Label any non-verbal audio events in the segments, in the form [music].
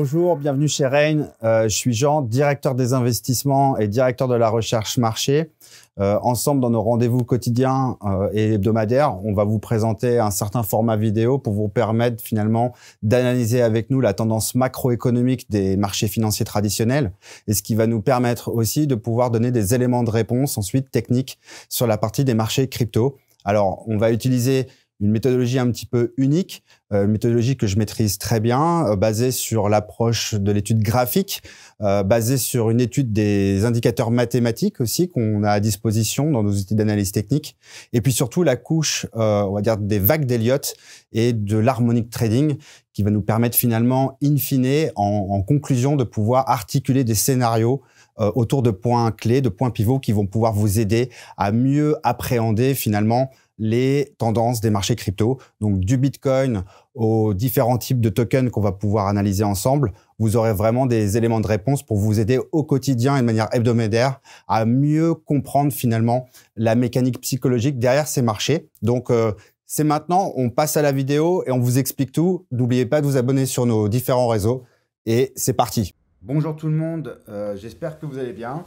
Bonjour, bienvenue chez Rain. Euh, je suis Jean, directeur des investissements et directeur de la recherche marché. Euh, ensemble, dans nos rendez-vous quotidiens euh, et hebdomadaires, on va vous présenter un certain format vidéo pour vous permettre finalement d'analyser avec nous la tendance macroéconomique des marchés financiers traditionnels et ce qui va nous permettre aussi de pouvoir donner des éléments de réponse ensuite techniques sur la partie des marchés crypto. Alors, on va utiliser une méthodologie un petit peu unique, euh, une méthodologie que je maîtrise très bien, euh, basée sur l'approche de l'étude graphique, euh, basée sur une étude des indicateurs mathématiques aussi qu'on a à disposition dans nos outils d'analyse technique, et puis surtout la couche, on va dire, des vagues d'Elliott et de l'harmonic trading qui va nous permettre finalement, in fine, en, en conclusion, de pouvoir articuler des scénarios autour de points clés, de points pivots qui vont pouvoir vous aider à mieux appréhender finalement les tendances des marchés crypto. Donc du Bitcoin aux différents types de tokens qu'on va pouvoir analyser ensemble, vous aurez vraiment des éléments de réponse pour vous aider au quotidien et de manière hebdomadaire à mieux comprendre finalement la mécanique psychologique derrière ces marchés. Donc euh, c'est maintenant, on passe à la vidéo et on vous explique tout. N'oubliez pas de vous abonner sur nos différents réseaux et c'est parti. Bonjour tout le monde, euh, j'espère que vous allez bien.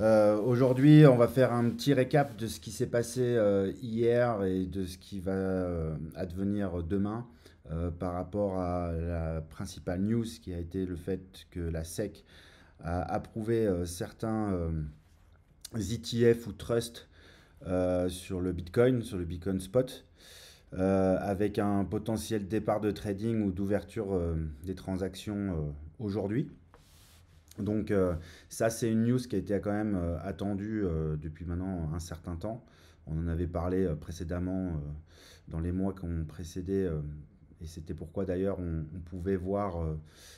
Euh, aujourd'hui, on va faire un petit récap de ce qui s'est passé euh, hier et de ce qui va euh, advenir demain par rapport à la principale news qui a été le fait que la SEC a approuvé certains ETF e ou trusts sur le Bitcoin, sur le Bitcoin Spot. avec un potentiel départ de trading ou d'ouverture des transactions aujourd'hui. Donc euh, ça, c'est une news qui a été quand même euh, attendue euh, depuis maintenant un certain temps. On en avait parlé précédemment dans les mois qui ont précédé. et c'était pourquoi d'ailleurs on, pouvait voir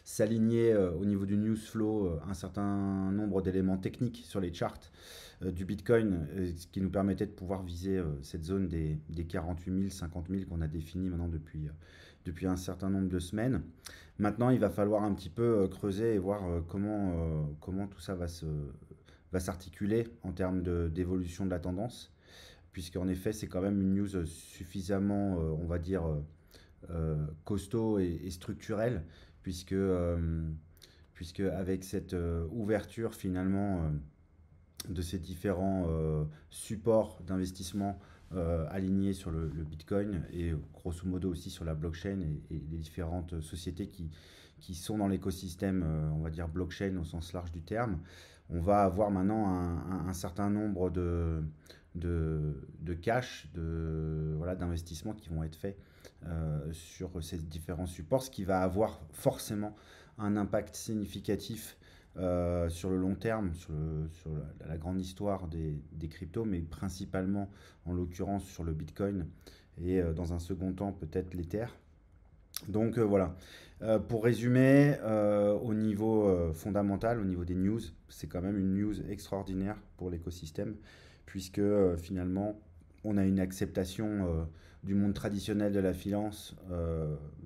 s'aligner au niveau du news flow un certain nombre d'éléments techniques sur les charts du Bitcoin, ce qui nous permettait de pouvoir viser cette zone des, des 48 000, 50 000 qu'on a définie maintenant depuis depuis un certain nombre de semaines. Maintenant, il va falloir un petit peu euh, creuser et voir euh, comment, euh, comment tout ça va se va s'articuler en termes d'évolution de, la tendance, puisqu'en effet, c'est quand même une news suffisamment, on va dire, costaud et, structurel, structurelle, puisque, puisque avec cette ouverture finalement de ces différents supports d'investissement aligné euh, alignés sur le, Bitcoin et grosso modo aussi sur la blockchain et, les différentes sociétés qui, qui sont dans l'écosystème, euh, on va dire blockchain au sens large du terme. On va avoir maintenant un, certain nombre de, de, cash, de, voilà, d'investissements qui vont être faits euh, sur ces différents supports, ce qui va avoir forcément un impact significatif euh, sur le long terme, sur, la, grande histoire des, cryptos, mais principalement en l'occurrence sur le Bitcoin et euh, dans un second temps peut-être l'Ether. Donc euh, voilà, pour résumer, au niveau fondamental, au niveau des news, c'est quand même une news extraordinaire pour l'écosystème, puisque finalement, on a une acceptation du monde traditionnel de la finance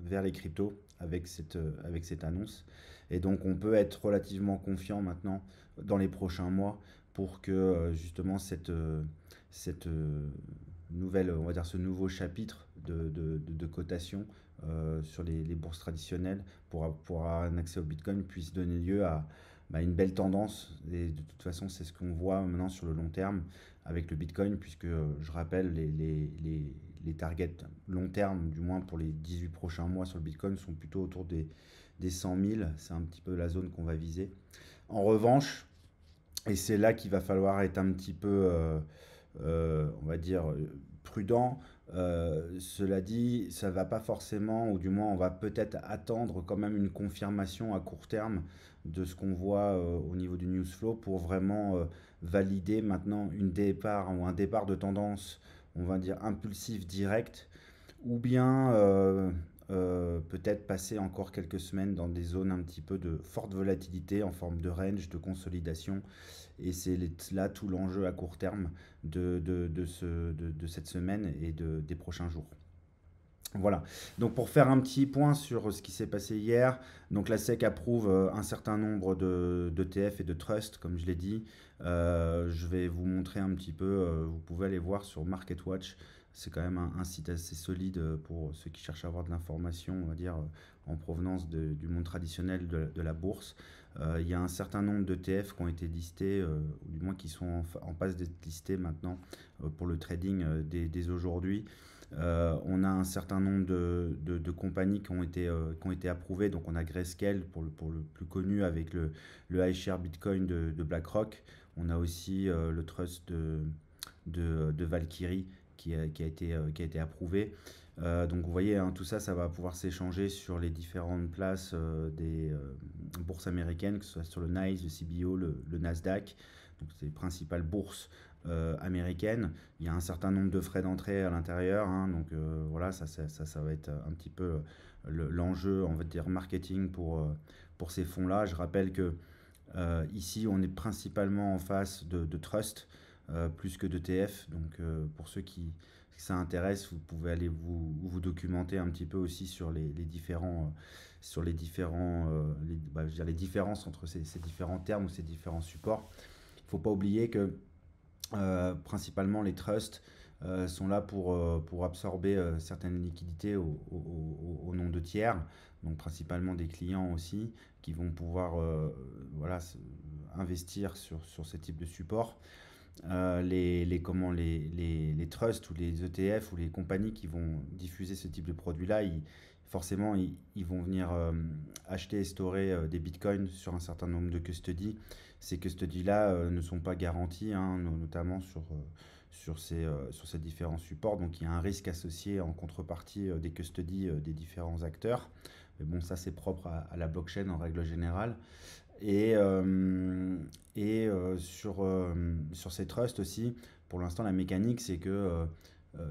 vers les cryptos avec cette, avec cette annonce. Et donc on peut être relativement confiant maintenant dans les prochains mois pour que euh, justement cette, euh, cette euh, nouvelle, on va dire ce nouveau chapitre de, de, cotation sur les, bourses traditionnelles pour, pour un accès au Bitcoin puisse donner lieu à bah, une belle tendance. Et de toute façon, c'est ce qu'on voit maintenant sur le long terme avec le Bitcoin, puisque je rappelle, les, les, les, les targets long terme, du moins pour les 18 prochains mois sur le Bitcoin, sont plutôt autour des des 100 000. C'est un petit peu la zone qu'on va viser. En revanche, et c'est là qu'il va falloir être un petit peu, euh, euh, on va dire, prudent. Euh, cela dit, ça va pas forcément, ou du moins on va peut-être attendre quand même une confirmation à court terme de ce qu'on voit au niveau du news flow pour vraiment valider maintenant une départ ou un départ de tendance, on va dire impulsif direct, ou bien euh, peut-être passer encore quelques semaines dans des zones un petit peu de forte volatilité en forme de range, de consolidation. Et c'est là tout l'enjeu à court terme de, de, de, cette semaine et des prochains jours. Voilà. Donc pour faire un petit point sur ce qui s'est passé hier, donc la SEC approuve euh, un certain nombre d'ETF de, et de Trust, comme je l'ai dit. Euh, je vais vous montrer un petit peu, vous pouvez aller voir sur MarketWatch c'est quand même un, site assez solide euh, pour ceux qui cherchent à avoir de l'information, on va dire, euh, en provenance de, du monde traditionnel de, la bourse. Euh, il y a un certain nombre d'ETF qui ont été listés, ou du moins qui sont en, passe d'être listés maintenant pour le trading dès, aujourd'hui. on a un certain nombre de, de compagnies qui ont, été, qui ont été approuvées. Donc on a Grayscale pour le, pour le plus connu avec le, le iShare Bitcoin de, BlackRock. On a aussi le trust de, de Valkyrie euh, qui a, été, euh, qui a été approuvé. Euh, donc vous voyez, hein, tout ça, ça va pouvoir s'échanger sur les différentes places des bourses américaines, que ce soit sur le NICE, le CBO, le, Nasdaq, donc c'est les principales bourses américaines. Il y a un certain nombre de frais d'entrée à l'intérieur, hein. donc voilà, ça, ça, ça, ça, va être un petit peu l'enjeu, on va dire, marketing pour, pour ces fonds-là. Je rappelle que ici, on est principalement en face de, de Trust. Euh, plus que d'ETF. Donc euh, pour ceux qui ça intéresse, vous pouvez aller vous, documenter un petit peu aussi sur les, différents, euh, sur les différents, les, bah, je les différences entre ces, différents termes ou ces différents supports. Il ne faut pas oublier que principalement les trusts sont là pour, pour absorber certaines liquidités au, nom de tiers, donc principalement des clients aussi, qui vont pouvoir voilà, investir sur, sur ce type de support. Euh, les, les, comment, les, les, les, trusts ou les ETF ou les compagnies qui vont diffuser ce type de produit-là, forcément, ils, vont venir euh, acheter et storer euh, des bitcoins sur un certain nombre de custodies. Ces custodies-là ne sont pas garanties, hein, notamment sur, sur, ces, sur ces différents supports. Donc il y a un risque associé en contrepartie des custodies des différents acteurs. Mais bon, ça c'est propre à, la blockchain en règle générale. Et, euh, et euh, sur, euh, sur ces trusts aussi, pour l'instant, la mécanique, c'est que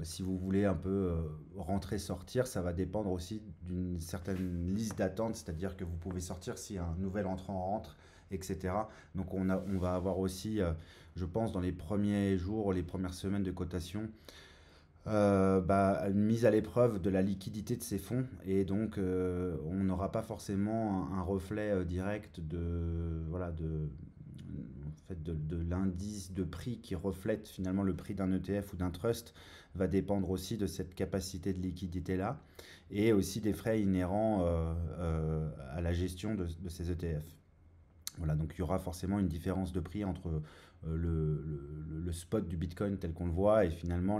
si vous voulez un peu rentrer, sortir, ça va dépendre aussi d'une certaine liste d'attente, c'est-à-dire que vous pouvez sortir si un nouvel entrant rentre, etc. Donc on, a, on va avoir aussi, je pense, dans les premiers jours, les premières semaines de cotation, euh, bah, une mise à l'épreuve de la liquidité de ces fonds et donc euh, on n'aura pas forcément un, reflet euh, direct de voilà de fait, de, l'indice de prix qui reflète finalement le prix d'un ETF ou d'un trust va dépendre aussi de cette capacité de liquidité là et aussi des frais inhérents à la gestion de, de ces ETF. Voilà, donc il y aura forcément une différence de prix entre euh, le, le, spot du Bitcoin tel qu'on le voit et finalement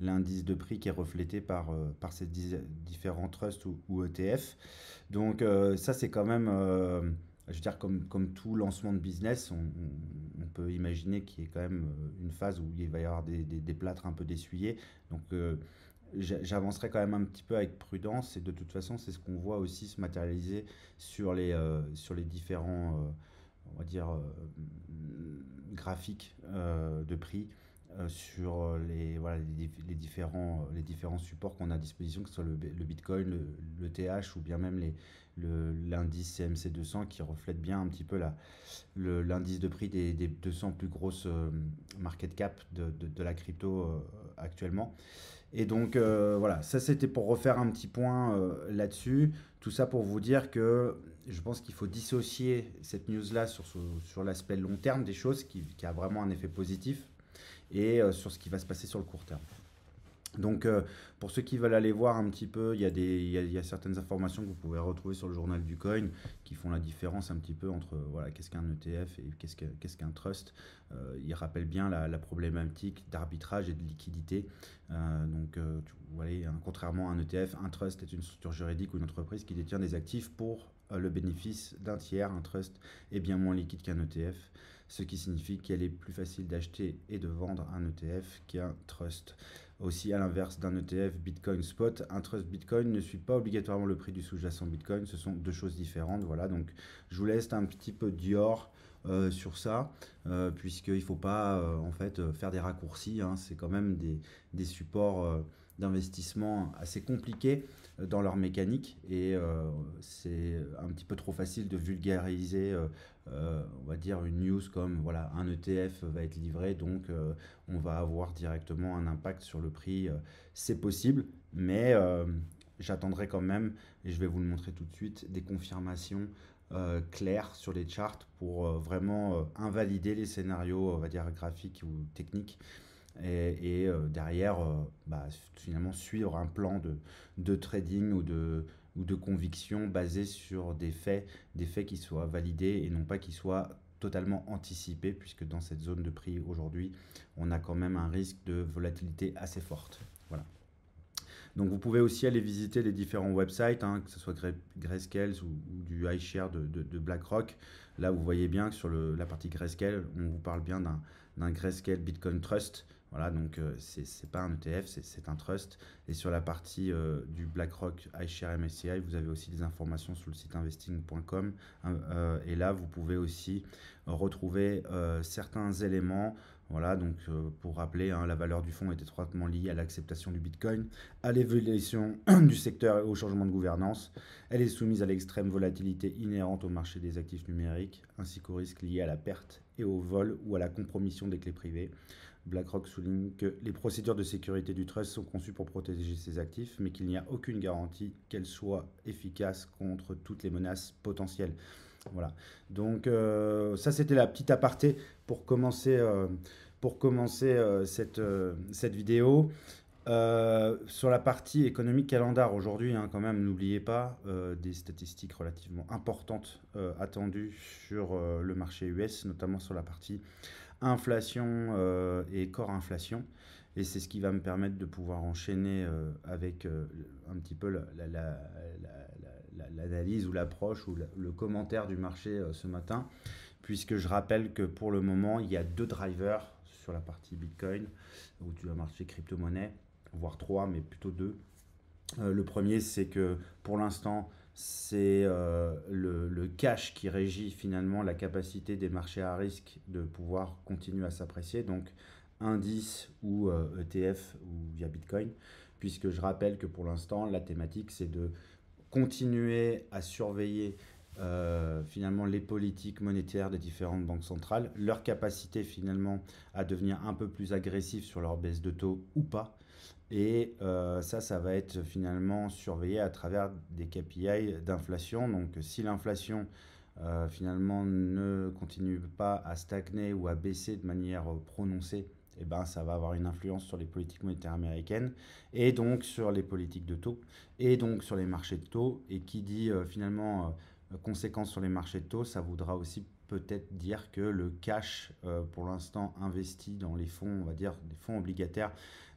l'indice de prix qui est reflété par, euh, par ces différents trusts ou, ETF. Donc euh, ça c'est quand même, je veux dire comme, comme tout lancement de business, on, peut imaginer qu'il y ait quand même une phase où il va y avoir des, des, plâtres un peu dessuyés. Donc j'avancerai quand même un petit peu avec prudence et de toute façon c'est ce qu'on voit aussi se matérialiser sur les, sur les différents on va dire, euh, graphique euh, de prix euh, sur les, les, différents, les différents supports qu'on a à disposition, que ce soit le, Bitcoin, le, TH ou bien même les, le, l'indice CMC200 qui reflète bien un petit peu la, l'indice de prix des, 200 plus grosses market cap de, la crypto actuellement. Et donc voilà, ça c'était pour refaire un petit point là-dessus. Tout ça pour vous dire que je pense qu'il faut dissocier cette news-là sur, l'aspect long terme des choses qui, qui, a vraiment un effet positif et euh, sur ce qui va se passer sur le court terme. Donc, euh, pour ceux qui veulent aller voir un petit peu, il y, a certaines informations que vous pouvez retrouver sur le journal du coin qui font la différence un petit peu entre voilà, qu'est-ce qu'un ETF et qu'est-ce qu'un trust. Euh, il rappelle bien la, problématique d'arbitrage et de liquidité. Euh, donc, hein, contrairement à un ETF, un trust est une structure juridique ou une entreprise qui détient des actifs pour le bénéfice d'un tiers. Un trust est bien moins liquide qu'un ETF ce qui signifie qu'il est plus facile d'acheter et de vendre un ETF qu'un trust. Aussi, à l'inverse d'un ETF Bitcoin Spot, un trust Bitcoin ne suit pas obligatoirement le prix du sous-jacent Bitcoin. Ce sont deux choses différentes. Voilà, donc je vous laisse un petit peu Dior euh, sur ça, euh, puisqu'il ne faut pas euh, en fait faire des raccourcis. Hein. C'est quand même des, des supports d'investissement assez compliqués dans leur mécanique et euh, c'est un petit peu trop facile de vulgariser, euh, euh, on va dire, une news comme voilà, un ETF va être livré, donc on va avoir directement un impact sur le prix. c'est possible, mais j'attendrai quand même, et je vais vous le montrer tout de suite, des confirmations claires sur les charts pour vraiment invalider les scénarios, on va dire, graphiques ou techniques et, euh, derrière, euh, bah, finalement, suivre un plan de, trading ou de, ou de conviction basé sur des faits, des faits qui soient validés et non pas qui soient totalement anticipés, puisque dans cette zone de prix aujourd'hui, on a quand même un risque de volatilité assez forte. Voilà. Donc vous pouvez aussi aller visiter les différents websites, hein, que ce soit Grayscale ou, ou, du iShare de, de, BlackRock. Là, vous voyez bien que sur la partie Grayscale, on vous parle bien d'un Grayscale Bitcoin Trust voilà, donc euh, c'est c'est pas un ETF, c'est un trust. Et sur la partie euh, du BlackRock iShares MSCI, vous avez aussi des informations sur le site investing.com. Euh, et là, vous pouvez aussi retrouver certains éléments. Voilà, donc pour rappeler, hein, la valeur du fonds est étroitement liée à l'acceptation du Bitcoin, à l'évolution [clears throat] du secteur et au changement de gouvernance. Elle est soumise à l'extrême volatilité inhérente au marché des actifs numériques, ainsi qu'aux risques liés à la perte et au vol ou à la compromission des clés privées. BlackRock souligne que les procédures de sécurité du trust sont conçues pour protéger ses actifs, mais qu'il n'y a aucune garantie qu'elles soient efficaces contre toutes les menaces potentielles. Voilà. Donc euh, ça, c'était la petite aparté pour commencer, euh, pour commencer euh, cette, cette vidéo. sur la partie économique calendar aujourd'hui, hein, quand même, n'oubliez pas des statistiques relativement importantes attendues sur le marché US, notamment sur la partie inflation euh, et corps inflation. Et c'est ce qui va me permettre de pouvoir enchaîner euh, avec euh, un petit peu l'analyse la, ou l'approche ou le commentaire du marché ce matin, puisque je rappelle que pour le moment, il y a deux drivers sur la partie Bitcoin ou vas marché crypto-monnaie, voire trois, mais plutôt deux. le premier, c'est que pour l'instant, c'est euh, le, cash qui régit finalement la capacité des marchés à risque de pouvoir continuer à s'apprécier, donc indice ou ETF euh, e ou via Bitcoin, puisque je rappelle que pour l'instant, la thématique, c'est de continuer à surveiller euh, finalement les politiques monétaires des différentes banques centrales, leur capacité finalement à devenir un peu plus agressif sur leur baisse de taux ou pas. Et euh, ça, ça va être finalement surveillé à travers des KPI d'inflation. Donc si l'inflation euh, finalement ne continue pas à stagner ou à baisser de manière prononcée, et eh ben, ça va avoir une influence sur les politiques monétaires américaines et donc sur les politiques de taux et donc sur les marchés de taux. Et qui dit finalement euh, conséquence sur les marchés de taux, ça voudra aussi peut-être dire que le cash euh, pour l'instant investi dans les fonds, on va dire des fonds obligataires,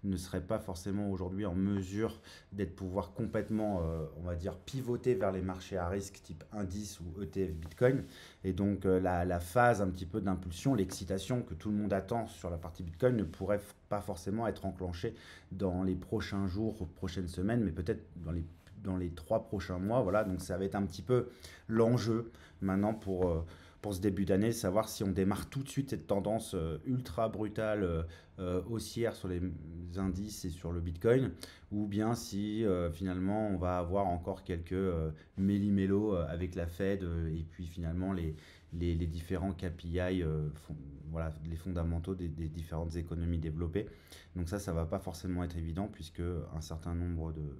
ne serait pas forcément aujourd'hui en mesure d'être pouvoir complètement, euh, on va dire, pivoter vers les marchés à risque type indice ou ETF Bitcoin. Et donc la, la, phase un petit peu d'impulsion, l'excitation que tout le monde attend sur la partie Bitcoin ne pourrait pas forcément être enclenchée dans les prochains jours, prochaines semaines, mais peut-être dans les dans les trois prochains mois. Voilà, donc ça va être un petit peu l'enjeu maintenant pour euh, pour ce début d'année, savoir si on démarre tout de suite cette tendance euh, ultra brutale euh, haussière sur les indices et sur le Bitcoin, ou bien si finalement on va avoir encore quelques euh, méli-mélo avec la Fed et puis finalement les, les, différents KPI, voilà, les fondamentaux des, différentes économies développées. Donc ça, ça va pas forcément être évident puisque un certain nombre de,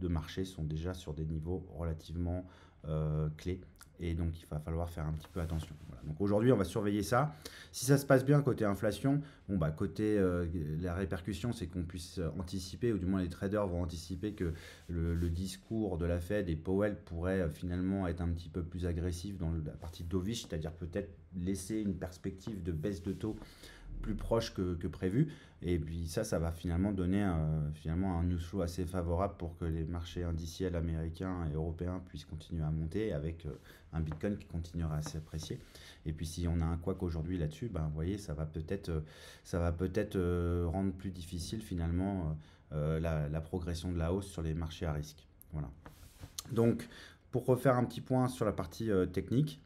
de marché sont déjà sur des niveaux relativement euh, clés. Et donc, il va falloir faire un petit peu attention. Donc aujourd'hui, on va surveiller ça. Si ça se passe bien côté inflation, bon bah côté euh, la répercussion, c'est qu'on puisse anticiper, ou du moins les traders vont anticiper que le, discours de la Fed et Powell pourrait euh, finalement être un petit peu plus agressif dans la partie dovish, c'est-à-dire peut-être laisser une perspective de baisse de taux plus proche que, prévu. Et puis ça, ça va finalement donner finalement un news flow assez favorable pour que les marchés indiciels américains et européens puissent continuer à monter avec euh, un Bitcoin qui continuera à s'apprécier. Et puis si on a un quack aujourd'hui là-dessus, ben, vous voyez, ça va peut-être euh, ça va peut-être euh, rendre plus difficile finalement la, progression de la hausse sur les marchés à risque. Voilà. Donc pour refaire un petit point sur la partie technique,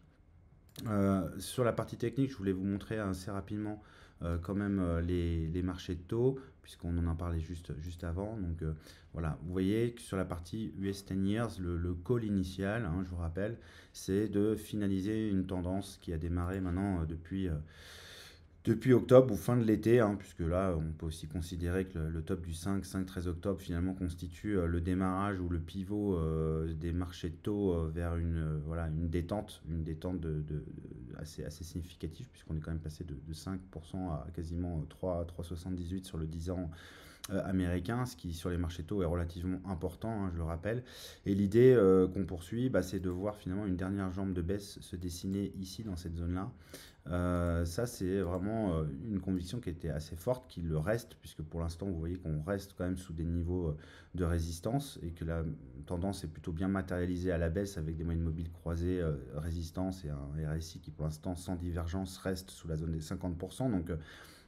sur la partie technique, je voulais vous montrer assez rapidement euh, quand même euh, les, marchés de taux, puisqu'on en a parlé juste, juste avant. Donc euh, voilà, vous voyez que sur la partie US 10 years, le, call initial, hein, je vous rappelle, c'est de finaliser une tendance qui a démarré maintenant depuis, depuis octobre ou fin de l'été, hein, puisque là, on peut aussi considérer que le, top du 5, 5, 13 octobre, finalement, constitue euh, le démarrage ou le pivot euh, des marchés de taux euh, vers une, voilà, une détente, une détente de, assez, assez significative, puisqu'on est quand même passé de, 5% à quasiment 3, 3,78 sur le 10 ans américain, ce qui sur les marchés taux est relativement important, hein, je le rappelle. Et l'idée qu'on poursuit, bah, c'est de voir finalement une dernière jambe de baisse se dessiner ici dans cette zone-là, euh, ça, c'est vraiment euh, une conviction qui était assez forte, qu'il le reste, puisque pour l'instant, vous voyez qu'on reste quand même sous des niveaux euh, de résistance et que la tendance est plutôt bien matérialisée à la baisse avec des moyennes mobiles croisées, résistance et un RSI qui, pour l'instant, sans divergence, reste sous la zone des 50%. Donc,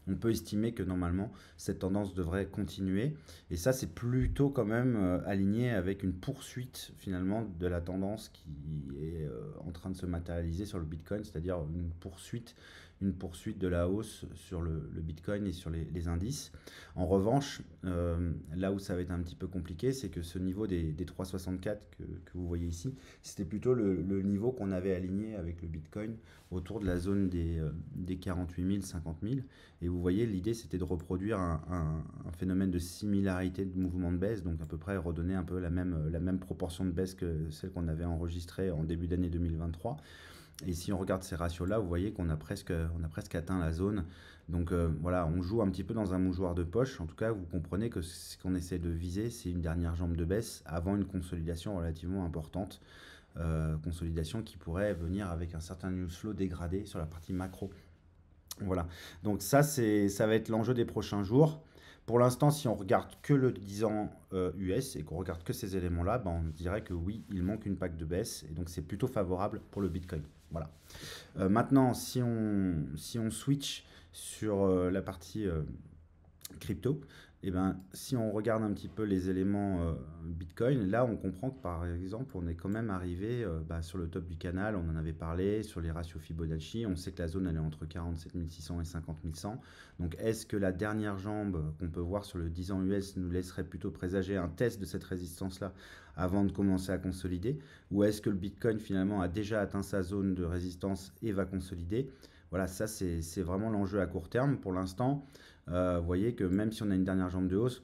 on peut estimer que normalement cette tendance devrait continuer. Et ça, c'est plutôt quand même euh, aligné avec une poursuite finalement de la tendance qui est euh, en train de se matérialiser sur le Bitcoin, c'est-à-dire une poursuite une poursuite de la hausse sur le, Bitcoin et sur les, indices. En revanche, euh, là où ça va être un petit peu compliqué, c'est que ce niveau des, 3,64 que, vous voyez ici, c'était plutôt le, niveau qu'on avait aligné avec le Bitcoin autour de la zone des, euh, des 48 000, 50 000. Et vous voyez, l'idée, c'était de reproduire un, phénomène de similarité de mouvement de baisse, donc à peu près redonner un peu la même proportion de baisse que celle qu'on avait enregistrée en début d'année 2023. Et si on regarde ces ratios-là, vous voyez qu'on a presque, a presque atteint la zone. Donc euh, voilà, on joue un petit peu dans un mouchoir de poche. En tout cas, vous comprenez que ce qu'on essaie de viser, c'est une dernière jambe de baisse avant une consolidation relativement importante. Euh, consolidation qui pourrait venir avec un certain news flow dégradé sur la partie macro. Voilà, donc ça, ça va être l'enjeu des prochains jours. Pour l'instant, si on regarde que le 10 ans US euh, et qu'on regarde que ces éléments-là, ben on dirait que oui, il manque une pack de baisse et donc c'est plutôt favorable pour le Bitcoin. Voilà. Euh, maintenant, si on, si on switch sur euh, la partie euh, crypto, eh ben, si on regarde un petit peu les éléments euh, Bitcoin, là on comprend que par exemple on est quand même arrivé euh, bah, sur le top du canal, on en avait parlé, sur les ratios Fibonacci, on sait que la zone elle est entre 47 600 et 50 100. Donc est-ce que la dernière jambe qu'on peut voir sur le 10 ans US nous laisserait plutôt présager un test de cette résistance-là avant de commencer à consolider Ou est-ce que le Bitcoin finalement a déjà atteint sa zone de résistance et va consolider voilà, ça c'est vraiment l'enjeu à court terme. Pour l'instant, euh, vous voyez que même si on a une dernière jambe de hausse,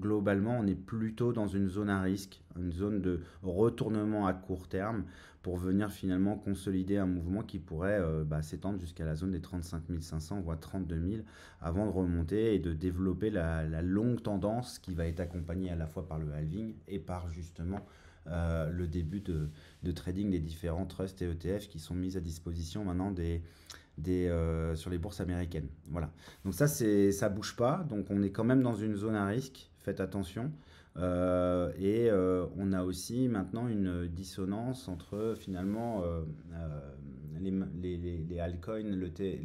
globalement, on est plutôt dans une zone à risque, une zone de retournement à court terme pour venir finalement consolider un mouvement qui pourrait euh, bah, s'étendre jusqu'à la zone des 35 500, voire 32 000, avant de remonter et de développer la, longue tendance qui va être accompagnée à la fois par le halving et par justement euh, le début de, de, trading des différents trusts et ETF qui sont mis à disposition maintenant des, des, euh, sur les bourses américaines. Voilà. Donc ça, c'est, ça bouge pas. Donc on est quand même dans une zone à risque. Faites attention. Euh, et euh, on a aussi maintenant une dissonance entre finalement les, les, les altcoins, l'Ether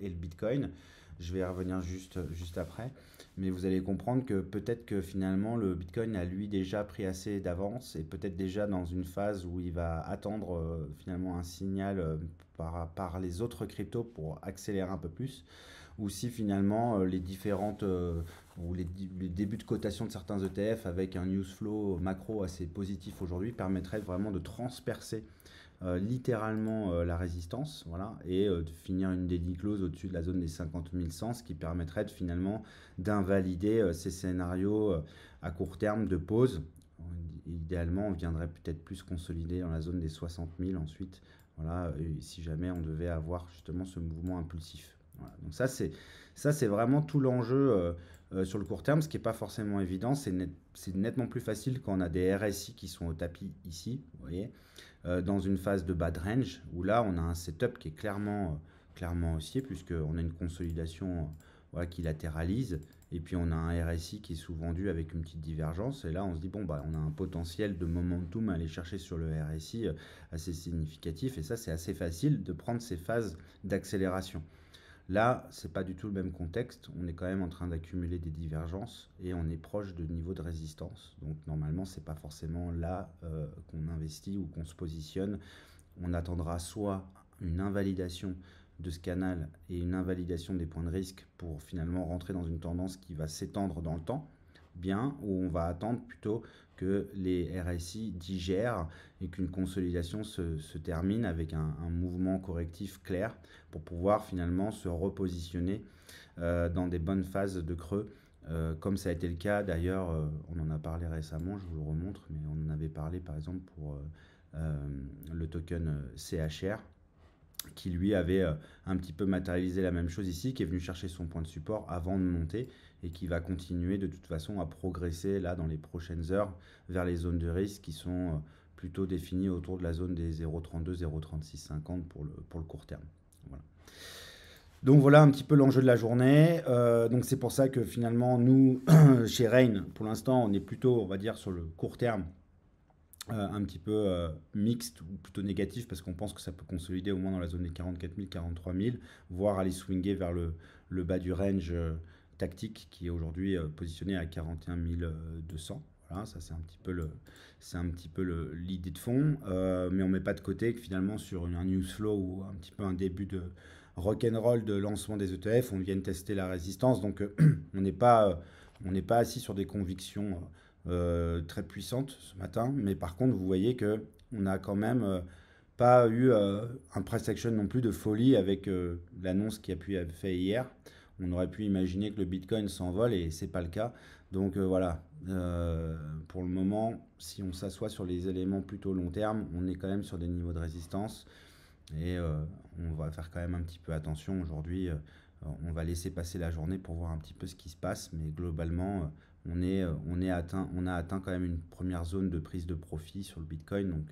et le Bitcoin. Je vais revenir juste, juste après. Mais vous allez comprendre que peut-être que finalement le Bitcoin a lui déjà pris assez d'avance et peut-être déjà dans une phase où il va attendre euh, finalement un signal euh, par, par, les autres cryptos pour accélérer un peu plus. Ou si finalement euh, les différentes ou les, débuts de cotation de certains ETF avec un news flow macro assez positif aujourd'hui permettrait vraiment de transpercer euh, littéralement euh, la résistance, voilà, et euh, de finir une close au-dessus de la zone des 50 000 sens, qui permettrait finalement d'invalider ces scénarios à court terme de pause. Idéalement, on viendrait peut-être plus consolider dans la zone des 60 000 ensuite, voilà, si jamais on devait avoir justement ce mouvement impulsif. Donc ça, c'est ça, c'est vraiment tout l'enjeu sur le court terme. Ce qui n'est pas forcément évident, c'est nettement plus facile quand on a des RSI qui sont au tapis ici, vous voyez, euh, dans une phase de bad range, où là, on a un setup qui est clairement, euh, clairement haussier, puisqu'on a une consolidation euh, qui latéralise, et puis on a un RSI qui est sous-vendu avec une petite divergence, et là, on se dit, bon, bah, on a un potentiel de momentum à aller chercher sur le RSI assez significatif, et ça, c'est assez facile de prendre ces phases d'accélération. Là, c'est pas du tout le même contexte. On est quand même en train d'accumuler des divergences et on est proche de niveaux de résistance. Donc normalement, c'est pas forcément là euh, qu'on investit ou qu'on se positionne. On attendra soit une invalidation de ce canal et une invalidation des points de risque pour finalement rentrer dans une tendance qui va s'étendre dans le temps bien ou on va attendre plutôt que les RSI digèrent et qu'une consolidation se, termine avec un, mouvement correctif clair pour pouvoir finalement se repositionner euh, dans des bonnes phases de creux. Euh, comme ça a été le cas d'ailleurs, euh, on en a parlé récemment, je vous le remontre, mais on en avait parlé par exemple pour le token CHR qui lui avait un petit peu matérialisé la même chose ici, qui est venu chercher son point de support avant de monter et qui va continuer de toute façon à progresser là dans les prochaines heures vers les zones de risque qui sont euh, plutôt définies autour de la zone des 0,32, 0,36, 50 pour le, pour le court terme. Donc voilà un petit peu l'enjeu de la journée. Euh, donc c'est pour ça que finalement nous [clears throat] chez Rain, pour l'instant, on est plutôt, on va dire, sur le court terme. Euh, un petit peu mixte ou plutôt négatif parce qu'on pense que ça peut consolider au moins dans la zone des 44 000, 43 000, voire aller swinger vers le, le bas du range tactique qui est aujourd'hui euh, positionné à 41 200. Euh, voilà, ça c'est un petit peu le, c'est un petit peu l'idée de fond, euh, mais on met pas de côté que finalement sur un news flow ou un petit peu un début de rock'n'roll de lancement des ETF, on vient tester la résistance, donc [clears throat] on n'est pas, on n'est pas assis sur des convictions très puissantes ce matin, mais par contre vous voyez que on a quand même pas eu un press action non plus de folie avec l'annonce qui a pu être faite hier on aurait pu imaginer que le Bitcoin s'envole et c'est pas le cas. Donc euh, voilà, euh, pour le moment, si on s'assoit sur les éléments plutôt long terme, on est quand même sur des niveaux de résistance et euh, on va faire quand même un petit peu attention aujourd'hui. on va laisser passer la journée pour voir un petit peu ce qui se passe, mais globalement, on est, on est atteint, on a atteint quand même une première zone de prise de profit sur le Bitcoin. Donc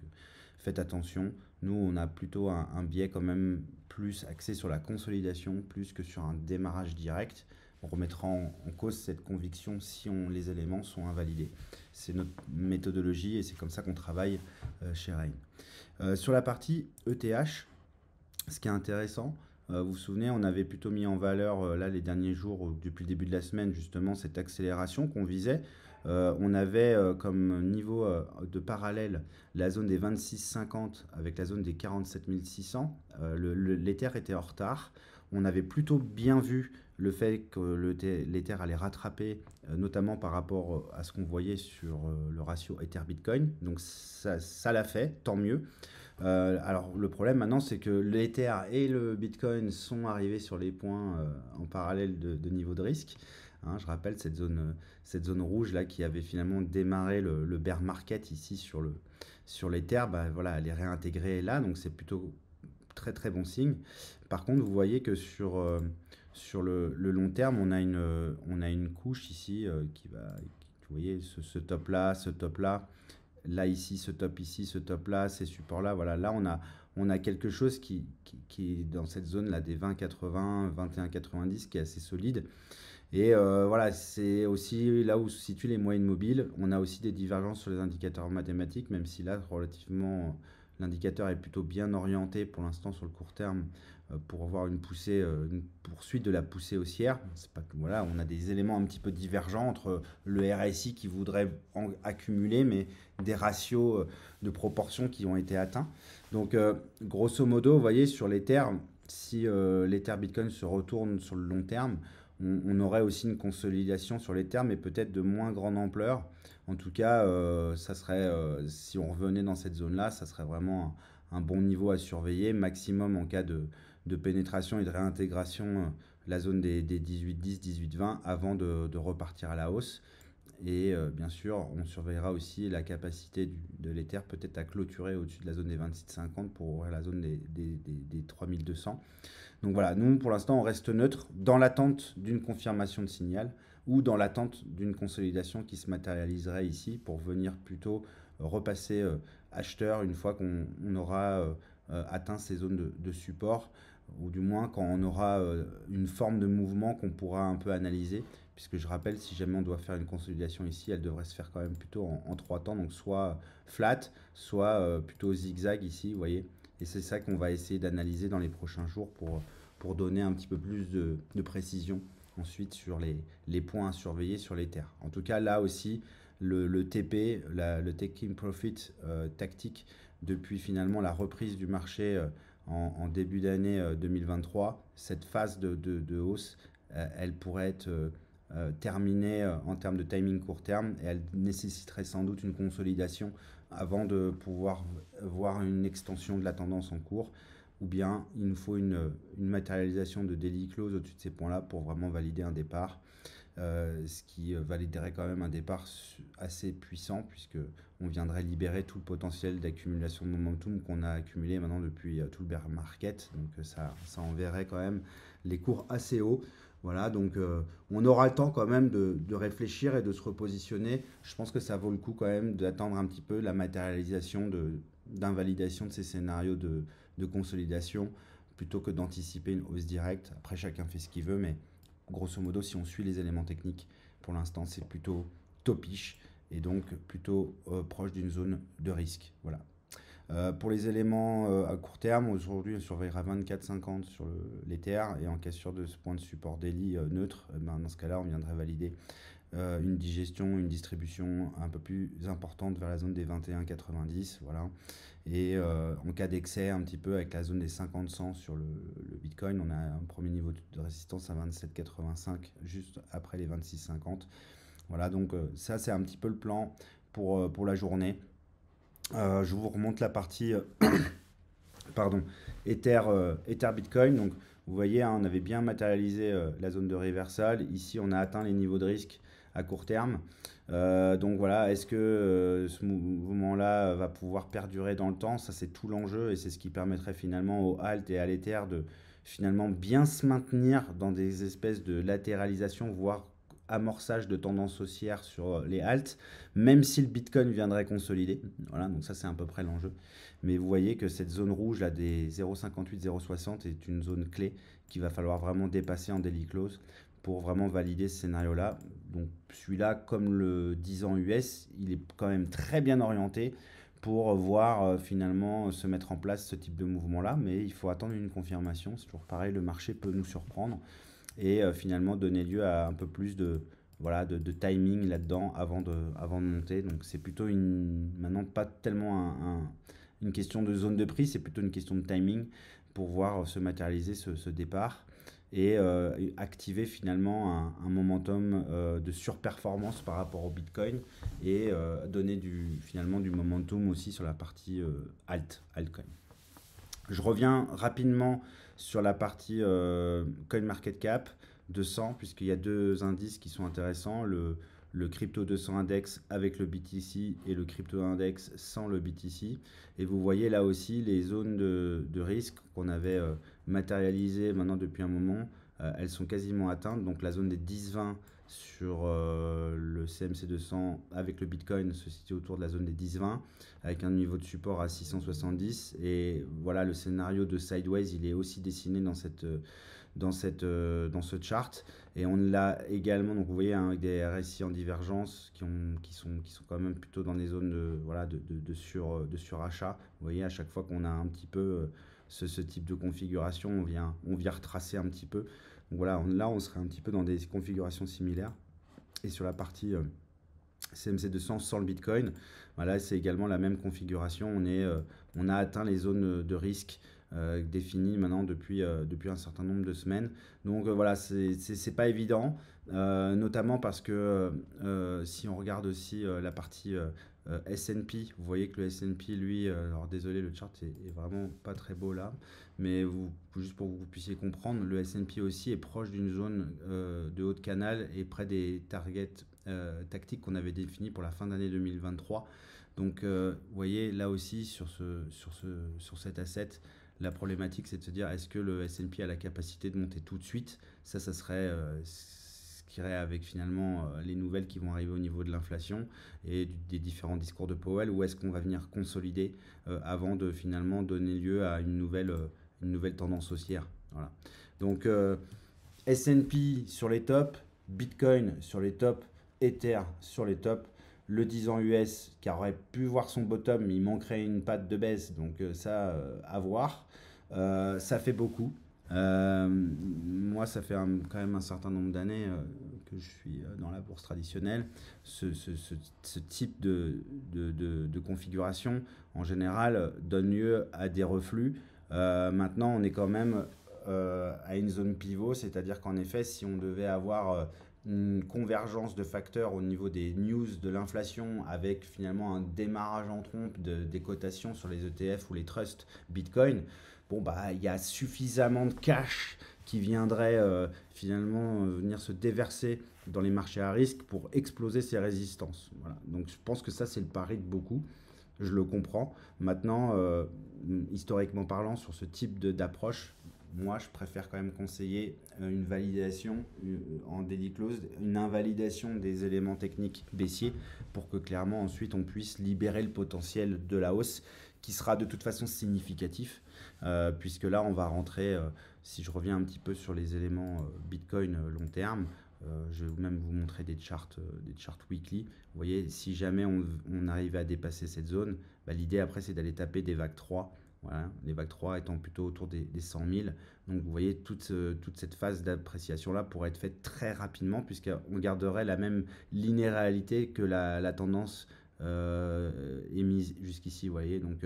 faites attention. Nous, on a plutôt un biais quand même plus axé sur la consolidation, plus que sur un démarrage direct. On remettra en, cause cette conviction si on, les éléments sont invalidés. C'est notre méthodologie et c'est comme ça qu'on travaille euh, chez Rain. Euh, sur la partie ETH, ce qui est intéressant, euh, vous vous souvenez, on avait plutôt mis en valeur là les derniers jours, depuis le début de la semaine justement, cette accélération qu'on visait. Euh, on avait euh, comme niveau euh, de parallèle la zone des 26,50 avec la zone des 47,600. L'Ether était en retard. On avait plutôt bien vu le fait que l'Ether allait rattraper, notamment par rapport à ce qu'on voyait sur le ratio Ether-Bitcoin. Donc ça l'a fait, tant mieux. alors le problème maintenant, c'est que l'Ether et le Bitcoin sont arrivés sur les points en parallèle de, niveau de risque. Hein, je rappelle cette zone, euh, cette zone rouge là qui avait finalement démarré le, bear market ici sur, le, sur les terres, bah, voilà, elle est réintégrée là, donc c'est plutôt très très bon signe. Par contre, vous voyez que sur, euh, sur le, long terme, on a une, euh, on a une couche ici qui va, vous voyez, ce, top là, ce top là, là ici, ce top ici, ce top là, ces supports là, voilà, là on a, on a quelque chose qui, qui, qui est dans cette zone là des 20, 80, 21, 90 qui est assez solide. Et euh, voilà, c'est aussi là où se situent les moyennes mobiles. On a aussi des divergences sur les indicateurs mathématiques, même si là, relativement, euh, l'indicateur est plutôt bien orienté pour l'instant sur le court terme euh, pour avoir une poussée, une poursuite de la poussée haussière. C'est pas que voilà, on a des éléments un petit peu divergents entre le RSI qui voudrait accumuler, mais des ratios de proportion qui ont été atteints. Donc, grosso modo, vous voyez sur les termes, si les Bitcoin se retournent sur le long terme, on, aurait aussi une consolidation sur les termes, mais peut-être de moins grande ampleur. En tout cas, euh, ça serait, euh, si on revenait dans cette zone-là, ça serait vraiment un, bon niveau à surveiller, maximum en cas de, pénétration et de réintégration, euh, la zone des, 18-10, 18-20, avant de, repartir à la hausse. Et euh, bien sûr, on surveillera aussi la capacité de l'Ether peut-être à clôturer au-dessus de la zone des 26,50 pour ouvrir la zone des, 3200. Donc voilà, nous pour l'instant on reste neutre dans l'attente d'une confirmation de signal ou dans l'attente d'une consolidation qui se matérialiserait ici pour venir plutôt euh, repasser euh, acheteur une fois qu'on aura atteint ces zones de, support ou du moins quand on aura une forme de mouvement qu'on pourra un peu analyser puisque je rappelle, si jamais on doit faire une consolidation ici, elle devrait se faire quand même plutôt en, trois temps, donc soit flat, soit euh, plutôt zigzag ici, vous voyez. Et c'est ça qu'on va essayer d'analyser dans les prochains jours pour, pour donner un petit peu plus de, de précision ensuite sur les, les, points à surveiller sur les terres. En tout cas, là aussi, le, TP, le Taking Profit euh, tactique, depuis finalement la reprise du marché euh, en, début d'année 2023, cette phase de, de, de hausse, elle pourrait être euh, terminée euh, en termes de timing court terme et elle nécessiterait sans doute une consolidation avant de pouvoir voir une extension de la tendance en cours ou bien il nous faut une, matérialisation de daily close au-dessus de ces points-là pour vraiment valider un départ, euh, ce qui validerait quand même un départ assez puissant puisque on viendrait libérer tout le potentiel d'accumulation de momentum qu'on a accumulé maintenant depuis tout le bear market, donc ça, ça enverrait quand même les cours assez hauts. Voilà, donc euh, on aura le temps quand même de, réfléchir et de se repositionner. Je pense que ça vaut le coup quand même d'attendre un petit peu la matérialisation d'invalidation de, ces scénarios de, consolidation plutôt que d'anticiper une hausse directe. Après, chacun fait ce qu'il veut, mais grosso modo, si on suit les éléments techniques, pour l'instant, c'est plutôt topiche et donc plutôt euh, proche d'une zone de risque. Voilà. Euh, pour les éléments euh, à court terme, aujourd'hui, on surveillera 24,50 sur l'Ether. l'ETR et en cas sûr de ce point de support daily euh, neutre, ben, dans ce cas-là, on viendrait valider une digestion, une distribution un peu plus importante vers la zone des 21,90. Et en cas d'excès, un petit peu avec la zone des 50-100 sur le, Bitcoin, on a un premier niveau de résistance à 27,85 juste après les 26,50. Voilà, donc ça, c'est un petit peu le plan pour la journée. Euh, je vous remonte la partie euh, [coughs] pardon, Ether, euh, Ether, Bitcoin. Donc, vous voyez, hein, on avait bien matérialisé la zone de reversal. Ici, on a atteint les niveaux de risque à court terme. donc voilà, est-ce que ce mouvement-là va pouvoir perdurer dans le temps Ça, c'est tout l'enjeu et c'est ce qui permettrait finalement au halt et à l'Ether de finalement bien se maintenir dans des espèces de latéralisation, voire amorçage de tendance haussière sur euh, les haltes, même si le Bitcoin viendrait consolider. Voilà, donc ça c'est à peu près l'enjeu. Mais vous voyez que cette zone rouge là des 0,58, 0,60 est une zone clé qu'il va falloir vraiment dépasser en daily close pour vraiment valider ce scénario-là. Donc celui-là, comme le 10 ans US, il est quand même très bien orienté pour euh, voir euh, finalement se mettre en place ce type de mouvement-là. Mais il faut attendre une confirmation. C'est toujours pareil, le marché peut nous surprendre et euh, finalement donner lieu à un peu plus de, voilà, de, timing là-dedans avant de, avant de monter. Donc c'est plutôt une, maintenant pas tellement une question de zone de prix, c'est plutôt une question de timing pour voir euh, se matérialiser ce, départ euh, et activer finalement un, un momentum de surperformance par rapport au Bitcoin et donner du, finalement du momentum aussi sur la partie alt, altcoin. Je reviens rapidement sur la partie euh, CoinMarketCap 200, puisqu'il y a deux indices qui sont intéressants, le, crypto 200 index avec le BTC et le crypto index sans le BTC. Et vous voyez là aussi les zones de, risque qu'on avait euh, matérialisées maintenant depuis un moment, euh, elles sont quasiment atteintes. Donc la zone des 10-20 sur euh, le CMC 200 avec le Bitcoin se situe autour de la zone des 10-20 avec un niveau de support à 670 et voilà le scénario de sideways il est aussi dessiné dans euh, euh, ce chart et on l'a également donc vous voyez hein, avec des RSI en divergence qui sont quand même plutôt dans des zones de voilà surachat vous voyez à chaque fois qu'on a un petit peu ce, type de configuration on vient on vient retracer un petit peu donc voilà, là, on serait un petit peu dans des configurations similaires. Et sur la partie euh, CMC200 sans le Bitcoin, voilà, bah c'est également la même configuration. On, est, euh, on a atteint les zones de risque euh, définies maintenant depuis, depuis un certain nombre de semaines. Donc voilà, c'est pas évident, notamment parce que si on regarde aussi la partie euh, S&P, vous voyez que le S&P, lui, euh, alors désolé, le chart est, vraiment pas très beau là, mais vous, juste pour que vous puissiez comprendre, le S&P aussi est proche d'une zone euh, de haut de canal et près des targets tactiques qu'on avait définis pour la fin d'année 2023. Donc, vous voyez, là aussi, sur, ce, sur, ce, sur cet asset, la problématique, c'est de se dire, est-ce que le S&P a la capacité de monter tout de suite Ça, ça serait avec finalement euh, les nouvelles qui vont arriver au niveau de l'inflation et des différents discours de Powell, où est-ce qu'on va venir consolider euh, avant de finalement donner lieu à une nouvelle, euh, une nouvelle tendance haussière. Voilà. Donc SP sur les tops, Bitcoin sur les tops, Ether sur les tops le 10 ans US qui aurait pu voir son bottom, il manquerait une patte de baisse, donc ça, à voir. ça fait beaucoup, euh, moi, ça fait quand même un certain nombre d'années euh, que je suis euh, dans la bourse traditionnelle. Ce, type de, configuration, en général, donne lieu à des reflux. maintenant, on est quand même à une zone pivot, c'est-à-dire qu'en effet, si on devait avoir une convergence de facteurs au niveau des news de l'inflation avec finalement un démarrage en trompe de, des cotations sur les ETF ou les trusts Bitcoin, bon, bah, il y a suffisamment de cash qui viendrait euh, finalement euh, venir se déverser dans les marchés à risque pour exploser ces résistances. Voilà. Donc je pense que ça c'est le pari de beaucoup, je le comprends. Maintenant, euh, historiquement parlant, sur ce type d'approche, moi je préfère quand même conseiller une validation en daily close, une invalidation des éléments techniques baissiers pour que clairement ensuite on puisse libérer le potentiel de la hausse qui sera de toute façon significatif euh, puisque là, on va rentrer, euh, si je reviens un petit peu sur les éléments euh, Bitcoin long terme, je vais même vous montrer des charts, des charts weekly. Vous voyez, si jamais on, arrive à dépasser cette zone, bah, l'idée après, c'est d'aller taper des vagues 3. Voilà, les vagues 3 étant plutôt autour des, 100 000. Donc vous voyez, toute, toute cette phase d'appréciation-là pourrait être faite très rapidement puisqu'on garderait la même linéarité que la, tendance émise jusqu'ici. Vous voyez, donc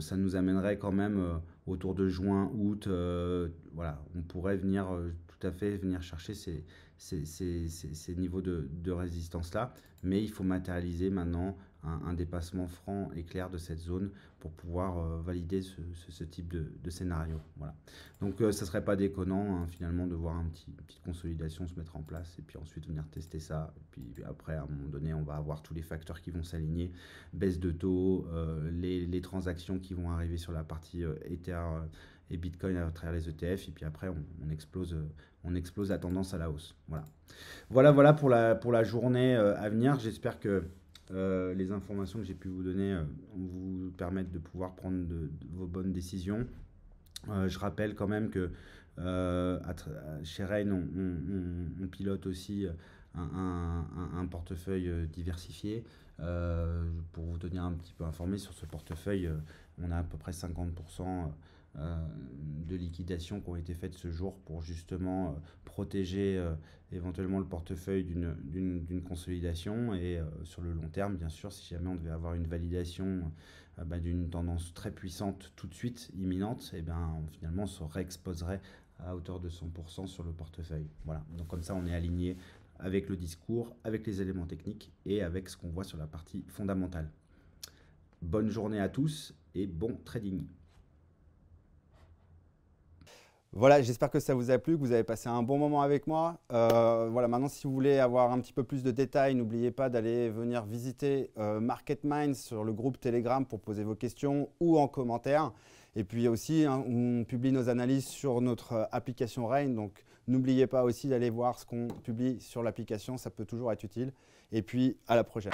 ça nous amènerait quand même euh, autour de juin, août. Euh, voilà, on pourrait venir euh, tout à fait venir chercher ces, ces, niveaux de, résistance-là. Mais il faut matérialiser maintenant un, dépassement franc et clair de cette zone pour pouvoir euh, valider ce, type de, scénario. Voilà. Donc euh, ça ne serait pas déconnant hein, finalement de voir un petit, une petite consolidation se mettre en place et puis ensuite venir tester ça. Et puis, après, à un moment donné, on va avoir tous les facteurs qui vont s'aligner, baisse de taux, euh, les, les, transactions qui vont arriver sur la partie Ether et Bitcoin à travers les ETF. Et puis après, on, explose, euh, on explose la tendance à la hausse. Voilà, voilà, voilà pour, la, pour la journée euh, à venir. J'espère que euh, les informations que j'ai pu vous donner vous permettent de pouvoir prendre vos bonnes décisions. je rappelle quand même que chez Rennes, on, pilote aussi un, un portefeuille diversifié. pour vous tenir un petit peu informé sur ce portefeuille, on a à peu près 50% euh, de liquidations qui ont été faites ce jour pour justement euh, protéger euh, éventuellement le portefeuille d'une consolidation et sur le long terme, bien sûr, si jamais on devait avoir une validation bah, d'une tendance très puissante tout de suite, imminente, et eh bien finalement on se réexposerait à hauteur de 100% sur le portefeuille. Voilà, donc comme ça on est aligné avec le discours, avec les éléments techniques et avec ce qu'on voit sur la partie fondamentale. Bonne journée à tous et bon trading. Voilà, j'espère que ça vous a plu, que vous avez passé un bon moment avec moi. Euh, voilà, maintenant, si vous voulez avoir un petit peu plus de détails, n'oubliez pas d'aller venir visiter MarketMind euh, Market Minds sur le groupe Telegram pour poser vos questions ou en commentaire. Et puis aussi, hein, on publie nos analyses sur notre euh, application Rain. Donc, n'oubliez pas aussi d'aller voir ce qu'on publie sur l'application. Ça peut toujours être utile. Et puis, à la prochaine.